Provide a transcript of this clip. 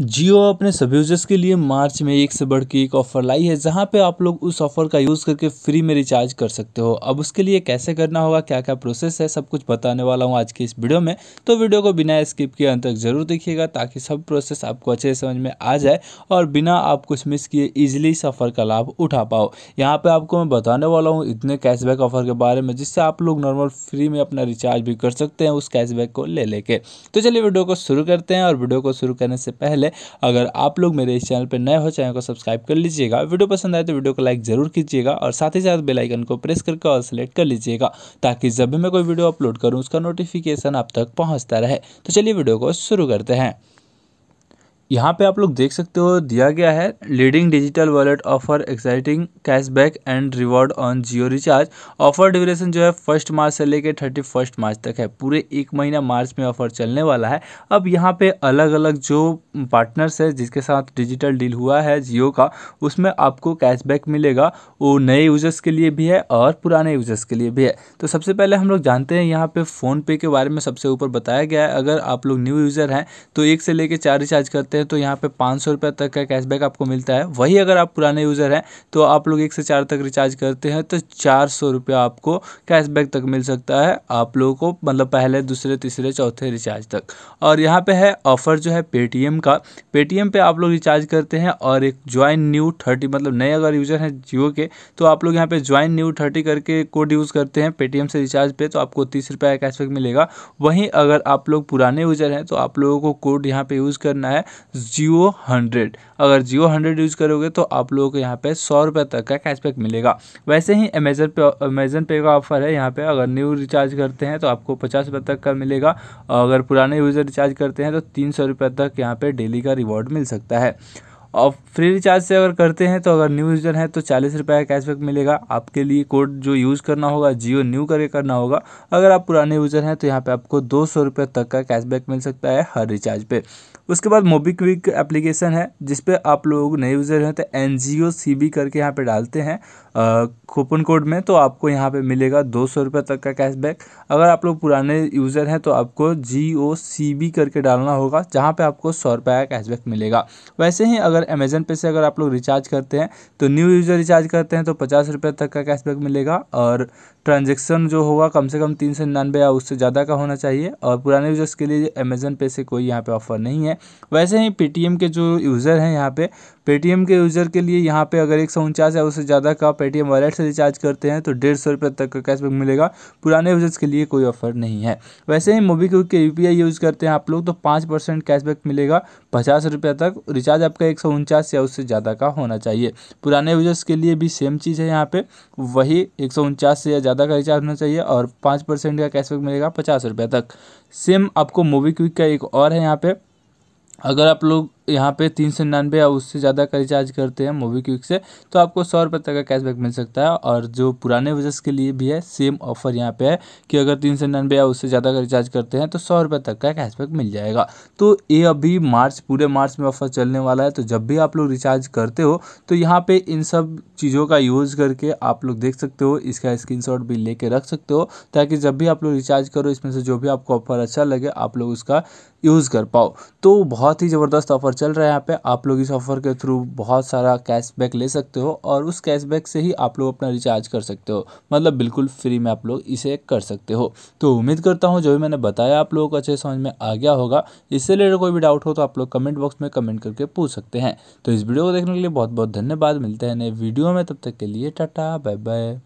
जियो अपने सब यूजर्स के लिए मार्च में एक से बढ़ के एक ऑफ़र लाई है जहां पे आप लोग उस ऑफ़र का यूज़ करके फ्री में रिचार्ज कर सकते हो अब उसके लिए कैसे करना होगा क्या क्या प्रोसेस है सब कुछ बताने वाला हूं आज के इस वीडियो में तो वीडियो को बिना स्किप किए अंत तक ज़रूर देखिएगा ताकि सब प्रोसेस आपको अच्छे से समझ में आ जाए और बिना आप कुछ मिस किए ईजिली इस ऑफ़र का लाभ उठा पाओ यहाँ पर आपको मैं बताने वाला हूँ इतने कैशबैक ऑफ़र के बारे में जिससे आप लोग नॉर्मल फ्री में अपना रिचार्ज भी कर सकते हैं उस कैशबैक को ले लेके तो चलिए वीडियो को शुरू करते हैं और वीडियो को शुरू करने से पहले पहले अगर आप लोग मेरे इस चैनल पर नए हो चैनल को सब्सक्राइब कर लीजिएगा वीडियो पसंद आए तो वीडियो को लाइक जरूर कीजिएगा और साथ ही साथ बेलाइकन को प्रेस करके और सेलेक्ट कर लीजिएगा ताकि जब भी मैं कोई वीडियो अपलोड करूँ उसका नोटिफिकेशन आप तक पहुँचता रहे तो चलिए वीडियो को शुरू करते हैं यहाँ पे आप लोग देख सकते हो दिया गया है leading digital wallet offer exciting cashback and reward on Jio recharge offer duration जो है फर्स्ट मार्च से लेकर थर्टी फर्स्ट मार्च तक है पूरे एक महीना मार्च में ऑफर चलने वाला है अब यहाँ पे अलग अलग जो पार्टनर्स है जिसके साथ डिजिटल डील हुआ है जियो का उसमें आपको कैशबैक मिलेगा वो नए यूजर्स के लिए भी है और पुराने यूजर्स के लिए भी है तो सबसे पहले हम लोग जानते हैं यहाँ पे फ़ोनपे के बारे में सबसे ऊपर बताया गया है अगर आप लोग न्यू यूज़र हैं तो एक से लेकर चार रिचार्ज करते करते हैं तो यहाँ पे पाँच सौ रुपये तक का कैशबैक आपको मिलता है वही अगर आप पुराने यूज़र हैं तो आप लोग एक से चार तक रिचार्ज करते हैं तो चार सौ रुपये आपको कैशबैक तक मिल सकता है आप लोगों को मतलब पहले दूसरे तीसरे चौथे रिचार्ज तक और यहाँ पर है ऑफर जो है पेटीएम का पेटीएम पे आप लोग रिचार्ज करते हैं और एक ज्वाइन न्यू थर्टी मतलब नए अगर यूज़र हैं जियो के तो आप लोग यहाँ पर ज्वाइन न्यू थर्टी करके कोड यूज़ करते हैं पेटीएम से रिचार्ज पर तो आपको तीस रुपये का कैशबैक मिलेगा वहीं अगर आप लोग पुराने यूज़र हैं तो आप लोगों को कोड यहाँ पे यूज़ करना है जियो हंड्रेड अगर जियो हंड्रेड यूज़ करोगे तो आप लोगों को यहाँ पे सौ रुपये तक का कैशबैक मिलेगा वैसे ही अमेजन पे अमेजन पे का ऑफर है यहाँ पे अगर न्यू रिचार्ज करते हैं तो आपको पचास रुपये तक का मिलेगा और अगर पुराने यूज़र रिचार्ज करते हैं तो तीन सौ रुपये तक यहाँ पर डेली का रिवॉर्ड मिल सकता है और फ्री रिचार्ज से अगर करते हैं तो अगर न्यू यूज़र हैं तो चालीस रुपये का कैशबैक मिलेगा आपके लिए कोड जो यूज़ करना होगा जियो न्यू करके करना होगा अगर आप पुराने यूज़र हैं तो यहाँ पे आपको दो सौ रुपये तक का कैशबैक मिल सकता है हर रिचार्ज पे उसके बाद मोबीक्विक एप्लीकेशन है जिस आप लोग नए यूज़र हैं तो एन जी ओ सी बी करके यहाँ पे डालते हैं कूपन कोड में तो आपको यहाँ पे मिलेगा दो सौ रुपये तक का कैशबैक अगर आप लोग पुराने यूज़र हैं तो आपको जी ओ सी बी करके डालना होगा जहाँ पे आपको सौ रुपये का कैशबैक मिलेगा वैसे ही अगर अमेजन पे से अगर आप लोग रिचार्ज करते हैं तो न्यू यूज़र रिचार्ज करते हैं तो पचास रुपये तक का कैशबैक मिलेगा और ट्रांजेक्शन जो होगा कम से कम तीन सौ निन्यानवे या उससे ज़्यादा का होना चाहिए और पुराने यूजर्स के लिए अमेजन पे से कोई यहाँ पर ऑफर नहीं है हैं वैसे ही पेटीएम के जो यूज़र हैं यहाँ पे पेटीएम के यूज़र के लिए यहाँ पे अगर एक सौ उनचास या उससे ज़्यादा का पेटीएम वॉलेट से रिचार्ज करते हैं तो डेढ़ सौ रुपये तक का कैशबैक मिलेगा पुराने यूजर्स के लिए कोई ऑफर नहीं है वैसे ही मोबीक्विक के यू यूज़ करते हैं आप लोग तो पाँच परसेंट कैशबैक मिलेगा पचास रुपये तक रिचार्ज आपका एक सौ उनचास या उससे ज़्यादा का होना चाहिए पुराने यूजर्स के लिए भी सेम चीज़ है यहाँ पर वही एक सौ उनचास से या ज़्यादा का रिचार्ज होना चाहिए और पाँच परसेंट का कैशबैक मिलेगा पचास रुपये तक सेम आपको मोबीक्विक का एक और है यहाँ पे अगर आप लोग यहाँ पे तीन सौ निन्यानवे या उससे ज़्यादा का रिचार्ज करते हैं मोबी क्विक से तो आपको सौ रुपये तक का कैशबैक मिल सकता है और जो पुराने वजह के लिए भी है सेम ऑफर यहाँ पे है कि अगर तीन सौ निन्यानवे या उससे ज़्यादा का रिचार्ज करते हैं तो सौ रुपये तक का कैशबैक मिल जाएगा तो ये अभी मार्च पूरे मार्च में ऑफर चलने वाला है तो जब भी आप लोग रिचार्ज करते हो तो यहाँ पर इन सब चीज़ों का यूज करके आप लोग देख सकते हो इसका स्क्रीन भी ले रख सकते हो ताकि जब भी आप लोग रिचार्ज करो इसमें से जो भी आपको ऑफर अच्छा लगे आप लोग उसका यूज़ कर पाओ तो बहुत ही ज़बरदस्त ऑफ़र चल रहा है यहाँ पे आप लोग इस ऑफ़र के थ्रू बहुत सारा कैशबैक ले सकते हो और उस कैशबैक से ही आप लोग अपना रिचार्ज कर सकते हो मतलब बिल्कुल फ्री में आप लोग इसे कर सकते हो तो उम्मीद करता हूँ जो भी मैंने बताया आप लोगों को अच्छे समझ में आ गया होगा इससे रिलेटेड कोई भी डाउट हो तो आप लोग कमेंट बॉक्स में कमेंट करके पूछ सकते हैं तो इस वीडियो को देखने के लिए बहुत बहुत धन्यवाद मिलते हैं नए वीडियो में तब तक के लिए टाटा बाय बाय